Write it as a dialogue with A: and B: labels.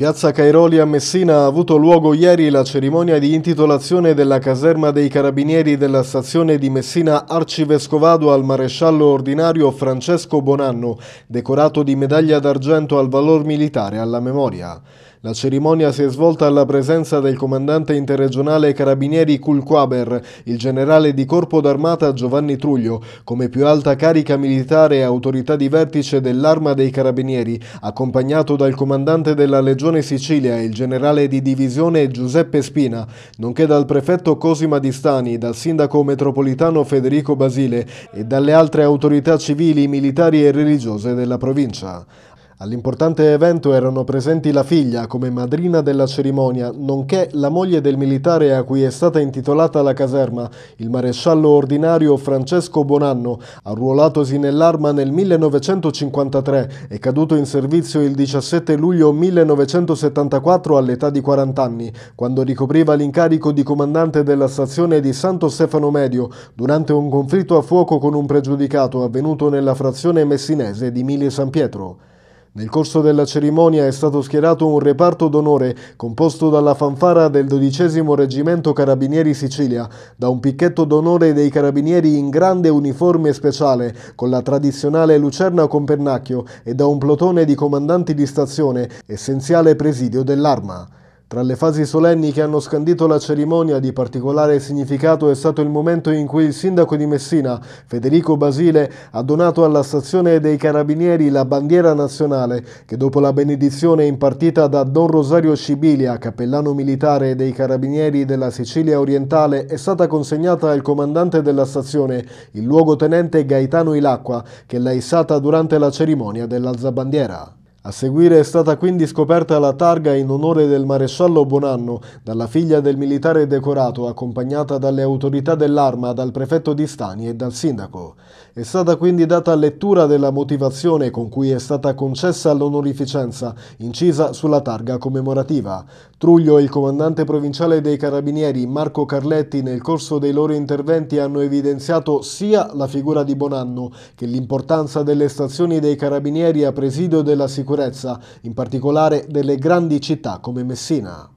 A: piazza Cairoli a Messina ha avuto luogo ieri la cerimonia di intitolazione della caserma dei carabinieri della stazione di Messina Arcivescovado al maresciallo ordinario Francesco Bonanno, decorato di medaglia d'argento al valor militare alla memoria. La cerimonia si è svolta alla presenza del comandante interregionale Carabinieri Kulquaber, il generale di Corpo d'Armata Giovanni Truglio, come più alta carica militare e autorità di vertice dell'Arma dei Carabinieri, accompagnato dal comandante della Legione Sicilia, il generale di divisione Giuseppe Spina, nonché dal prefetto Cosima Di Stani, dal sindaco metropolitano Federico Basile e dalle altre autorità civili, militari e religiose della provincia. All'importante evento erano presenti la figlia come madrina della cerimonia, nonché la moglie del militare a cui è stata intitolata la caserma, il maresciallo ordinario Francesco Bonanno, arruolatosi nell'arma nel 1953 e caduto in servizio il 17 luglio 1974 all'età di 40 anni, quando ricopriva l'incarico di comandante della stazione di Santo Stefano Medio durante un conflitto a fuoco con un pregiudicato avvenuto nella frazione messinese di Mili San Pietro. Nel corso della cerimonia è stato schierato un reparto d'onore composto dalla fanfara del XII Reggimento Carabinieri Sicilia, da un picchetto d'onore dei carabinieri in grande uniforme speciale, con la tradizionale lucerna con pernacchio e da un plotone di comandanti di stazione, essenziale presidio dell'arma. Tra le fasi solenni che hanno scandito la cerimonia di particolare significato è stato il momento in cui il sindaco di Messina, Federico Basile, ha donato alla stazione dei Carabinieri la bandiera nazionale che dopo la benedizione impartita da Don Rosario Scibilia, cappellano militare dei Carabinieri della Sicilia orientale, è stata consegnata al comandante della stazione, il luogotenente Gaetano Ilacqua, che l'ha issata durante la cerimonia dell'alzabandiera. A seguire è stata quindi scoperta la targa in onore del maresciallo Bonanno dalla figlia del militare decorato accompagnata dalle autorità dell'arma, dal prefetto di Stani e dal sindaco. È stata quindi data lettura della motivazione con cui è stata concessa l'onorificenza incisa sulla targa commemorativa. Truglio e il comandante provinciale dei carabinieri Marco Carletti nel corso dei loro interventi hanno evidenziato sia la figura di Bonanno che l'importanza delle stazioni dei carabinieri a presidio della sicurezza sicurezza, in particolare delle grandi città come Messina.